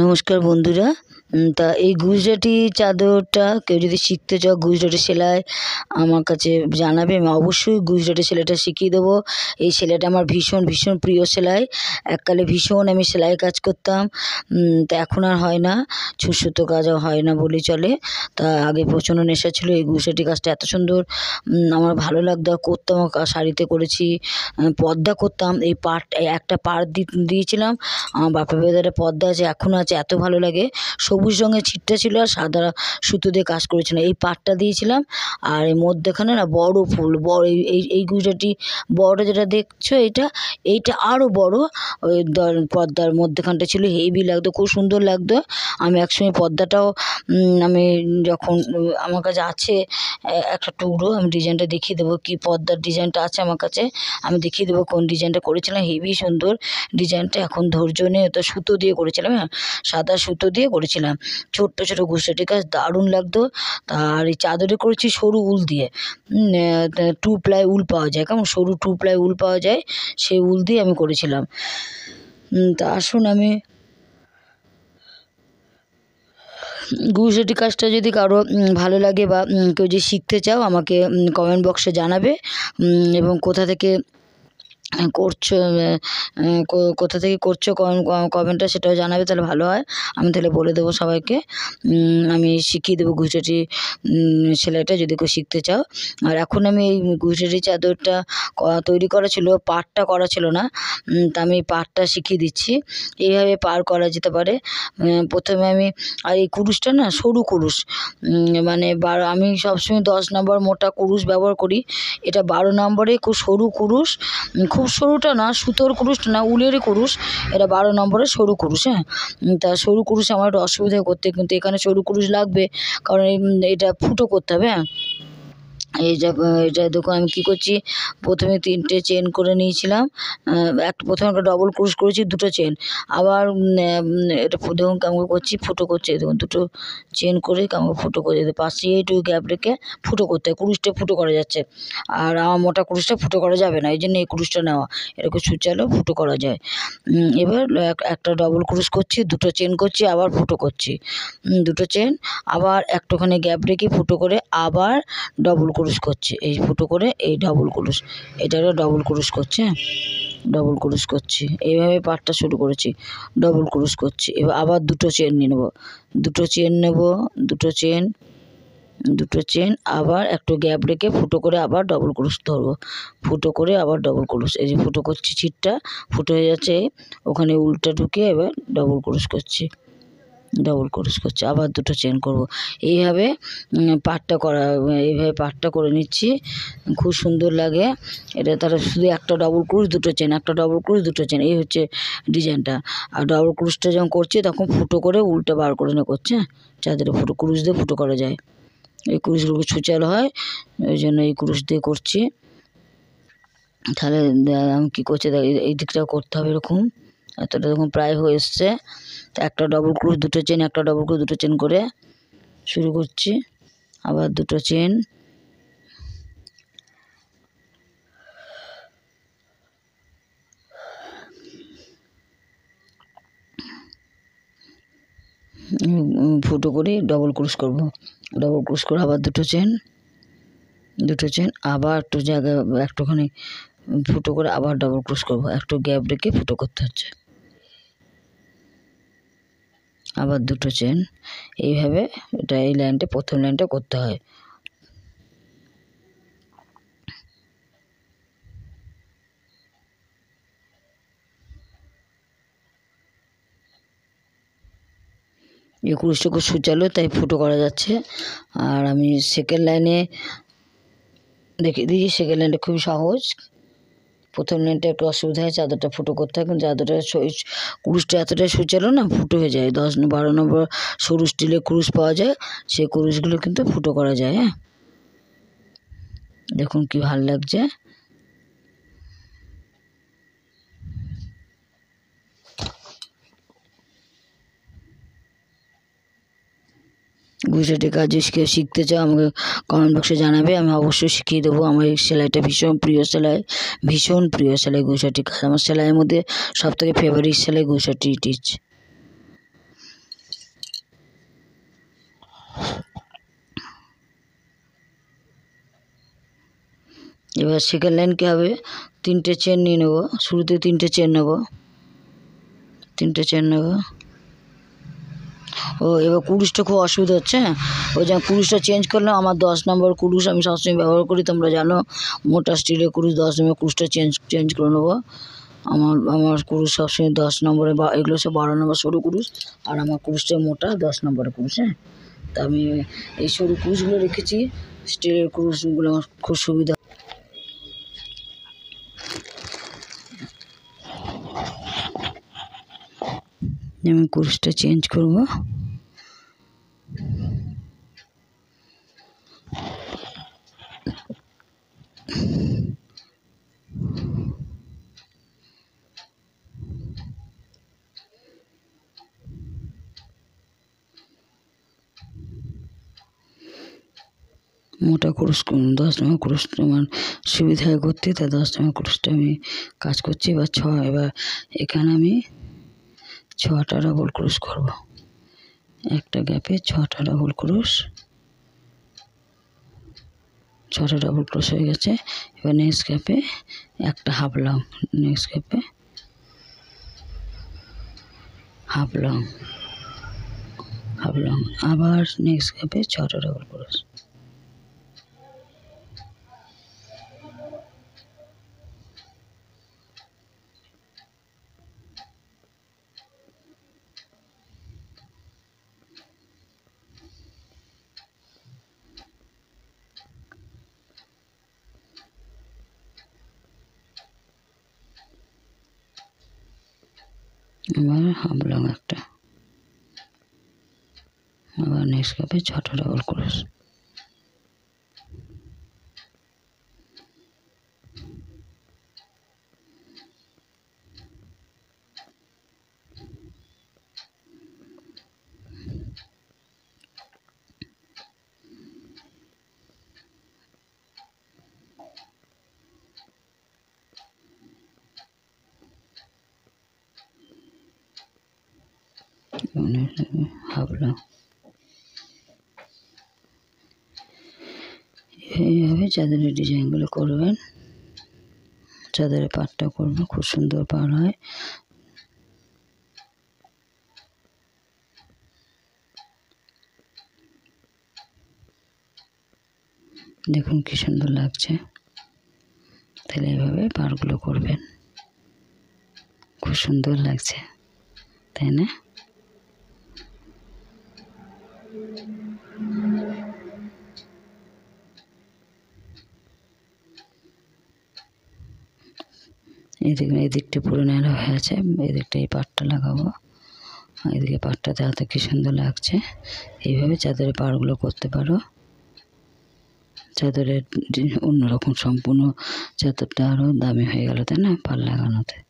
নমস্কার বন্ধুরা তা এই গুজরাটি চাদরটা কেউ যদি শিখতে চাও গুজরাটি সেলাই আমার কাছে জানাবে আমি অবশ্যই গুজরাটি সেলাইটা শিখিয়ে দেবো এই সেলাইটা আমার ভীষণ ভীষণ প্রিয় সেলাই এককালে ভীষণ আমি সেলাই কাজ করতাম তা এখন আর হয় না সুতো কাজও হয় না বলে চলে তা আগে প্রচণ্ড নেশা ছিল এই গুজরাটি কাজটা এত সুন্দর আমার ভালো লাগতো করতাম শাড়িতে করেছি পর্দা করতাম এই পাট একটা পাট দিয়েছিলাম আমার বাপের বেদারে পর্দা আছে এখনও আছে এত ভালো লাগে সবুজ রঙের ছিটটা ছিল আর সাদা সুতো দিয়ে কাজ করেছিলাম এই পাড়টা দিয়েছিলাম আর এই মধ্যেখানে না বড় ফুল বড় এই এই গুঁজোটি বড় যেটা দেখছো এইটা এইটা আরও বড় ওই পর্দার মধ্যেখানটা ছিল হেভি লাগতো খুব সুন্দর লাগতো আমি একসময় পর্দাটাও আমি যখন আমার কাছে আছে একটা টুকরো আমি ডিজাইনটা দেখিয়ে দেবো কি পর্দার ডিজাইনটা আছে আমার কাছে আমি দেখিয়ে দেবো কোন ডিজাইনটা করেছিলাম হেভি সুন্দর ডিজাইনটা এখন ধৈর্য নিয়ে তো সুতো দিয়ে করেছিলাম হ্যাঁ সাদা সুতো দিয়ে করেছিলাম করেছিলাম ছোট্ট ছোটো ঠিক আছে দারুণ লাগতো আর এই চাদরে করেছি সরু উল দিয়ে টু প্লাই উল পাওয়া যায় কেমন সরু টু প্লাই উল পাওয়া যায় সেই উল দিয়ে আমি করেছিলাম তা আসুন আমি গুজরাটি কাজটা যদি কারো ভালো লাগে বা কেউ যদি শিখতে চাও আমাকে কমেন্ট বক্সে জানাবে এবং কোথা থেকে হ্যাঁ, করছো কোথা থেকে করছো কমেন্টটা সেটাও জানাবে তাহলে ভালো হয় আমি তাহলে বলে দেবো সবাইকে আমি শিখিয়ে দেবো ঘুষাটি সেলাইটা যদি কেউ শিখতে চাও আর এখন আমি এই ঘুষাটি চাদরটা তৈরি করা ছিল পাটটা করা ছিল না তা আমি পাটটা শিখিয়ে দিচ্ছি এইভাবে পার করা যেতে পারে প্রথমে আমি আর এই কুরুশটা না সরু কুরুশ মানে বারো আমি সবসময় দশ নম্বর মোটা কুরুশ ব্যবহার করি এটা বারো নম্বরে খুব সরু কুরুশ খুব সরুটা না সুতোর কুরুশটা না উলের কুরুশ এটা বারো নম্বরের সরু কুরুশ হ্যাঁ তা সরু কুরুশ আমার একটু অসুবিধা করতে কিন্তু এখানে সরু কুরুশ লাগবে কারণ এটা ফুটো করতে হবে হ্যাঁ এইটা এটা দেখুন আমি কী করছি প্রথমে তিনটে চেন করে নিয়েছিলাম একটা প্রথমে একটা ডবল ক্রোশ করেছি দুটো চেন আবার এটা দেখুন কেমন করছি ফুটো করছে দেখুন দুটো চেন করে কেমন ফুটো করে যেতে পাশে টু গ্যাপ রেখে ফুটো করতে হয় ক্রুশটা ফুটো করা যাচ্ছে আর আমার মোটা ক্রুশটা ফুটো করা যাবে না এই জন্য এই ক্রুশটা নেওয়া এরকম সূচালো ফুটো করা যায় এবার একটা ডবল ক্রুশ করছি দুটো চেন করছি আবার ফুটো করছি দুটো চেন আবার একটুখানি গ্যাপ রেখে ফুটো করে আবার ডবল ক্রুশ ক্রুশ করছে এই ফুটো করে এই ডবল ক্রুশ এটারও ডবল ক্রুশ করছে হ্যাঁ ডবল ক্রুশ করছি এইভাবে পাটটা শুরু করেছি ডবল ক্রুশ করছি এবার আবার দুটো চেন নিয়ে নেবো দুটো চেন নেব দুটো চেন দুটো চেন আবার একটু গ্যাপ রেখে ফুটো করে আবার ডবল ক্রুশ ধরবো ফুটো করে আবার ডবল ক্রুশ এই যে ফুটো করছি ছিটটা ফুটো হয়ে যাচ্ছে ওখানে উল্টা ঢুকে এবার ডবল ক্রুশ করছি ডবল ক্রোশ করছি আবার দুটো চেন করব এইভাবে পাটটা করা এইভাবে পাটটা করে নিচ্ছি খুব সুন্দর লাগে এটা তারা শুধু একটা ডবল ক্রোশ দুটো চেন একটা ডবল ক্রোশ দুটো চেন এই হচ্ছে ডিজাইনটা আর ডবল ক্রোশটা যখন করছি তখন ফুটো করে উল্টে বার করে নিয়ে করছে চাদরে ফুটো ক্রুশ দিয়ে ফুটো করা যায় এই ক্রুশগুলো ছুচাল হয় ওই জন্য এই ক্রুশ দিয়ে করছি তাহলে আমি কী করছি এই দিকটাও করতে হবে এরকম এতটা দেখুন প্রায় হয়ে এসছে একটা ডবল ক্রুশ দুটো চেন একটা ডবল ক্রুশ দুটো চেন করে শুরু করছি আবার দুটো চেন ফুটো করে ডবল ক্রুশ করব ডবল ক্রুশ করে আবার দুটো চেন দুটো চেন আবার একটু জায়গা একটুখানি ফুটো করে আবার ডবল ক্রুশ করব একটু গ্যাপ রেখে ফুটো করতে হচ্ছে আবার দুটো চেন এইভাবে এটা এই লাইনটা প্রথম লাইনটা করতে হয় একুশটা খুব সূচালো তাই ফুটো করা যাচ্ছে আর আমি সেকেন্ড লাইনে দেখে দিয়েছি সেকেন্ড লাইনটা খুবই সহজ প্রথম নেটটা একটু অসুবিধা হয় চাদরটা ফুটো করতে হয় কিন্তু চাদরটা কুরুশটা এতটাই সুচালো না ফুটো হয়ে যায় দশ বারো নম্বর সরু স্টিলের কুরুশ পাওয়া যায় সেই কুরুশগুলো কিন্তু ফুটো করা যায় হ্যাঁ দেখুন কি ভাল লাগছে গুজরাটি কাজ শিখে শিখতে চাও আমাকে কমেন্ট বক্সে জানাবে আমি অবশ্যই শিখিয়ে দেবো আমার এই সেলাইটা ভীষণ প্রিয় সেলাই ভীষণ প্রিয় সেলাই গুজরাটি কাজ আমার সেলাইয়ের মধ্যে সব থেকে ফেভারিট সেলাই গুজরাটি টিচ এবার সেকেন্ড লাইন কী হবে তিনটে চেন নিয়ে নেবো শুরুতে তিনটে চেন নেবো তিনটে চেন নেবো ও এবার কুরুশটা খুব অসুবিধা হচ্ছে ওই যে কুরুশটা চেঞ্জ করলে আমার দশ নম্বর কুরুশ আমি সবসময় ব্যবহার করি তোমরা জানো মোটা স্টিলের কুরুশ দশ নম্বর কুরুশটা চেঞ্জ চেঞ্জ করে নেবো আমার আমার কুরুশ সবসময় দশ নম্বরে বা এগুলো সব বারো নম্বর সরু কুরুশ আর আমার কুরুশটা মোটা দশ নম্বরের কুরুশ হ্যাঁ তা আমি এই সরু কুরুশগুলো রেখেছি স্টিলের কুরুশগুলো আমার খুব সুবিধা আমি কুরুশটা চেঞ্জ করবো মোটা ক্রোশ দশ নম্বর ক্রোশটা আমার সুবিধায় করতে তা দশ নম্বর ক্রোশটা আমি কাজ করছি এবার ছ এবার এখানে আমি ছটা ডবল ক্রোশ করব একটা গ্যাপে ছটা ডবল ক্রোশ ছটা ডবল ক্রস হয়ে গেছে এবার নেক্সট গ্যাপে একটা হাফ লং নেক্সট গ্যাপে হাফ লং হাফ লং আবার নেক্সট গ্যাপে ছটা ডবল ক্রস এবার হাফ লং একটা আবার নেক্সট কাপে ছটা ডবল ক্রোশ কেমন লাগবে ভাবলাম এইভাবে চাদরের ডিজাইনগুলো করবেন চাদরের পাটটা করবো খুব সুন্দর পার হয় দেখুন কী সুন্দর লাগছে তাহলে এইভাবে পারগুলো করবেন খুব সুন্দর লাগছে তাই না এদিকে এদিকটা পুরো ন্যাড়া হয়ে আছে এদিকটা এই পাটটা লাগাবো এদিকে পাটটাতে হাতে কী সুন্দর লাগছে এইভাবে চাদরের পাড়গুলো করতে পারো চাদরের অন্যরকম সম্পূর্ণ চাদরটা আরও দামি হয়ে গেল তাই না পাড় লাগানোতে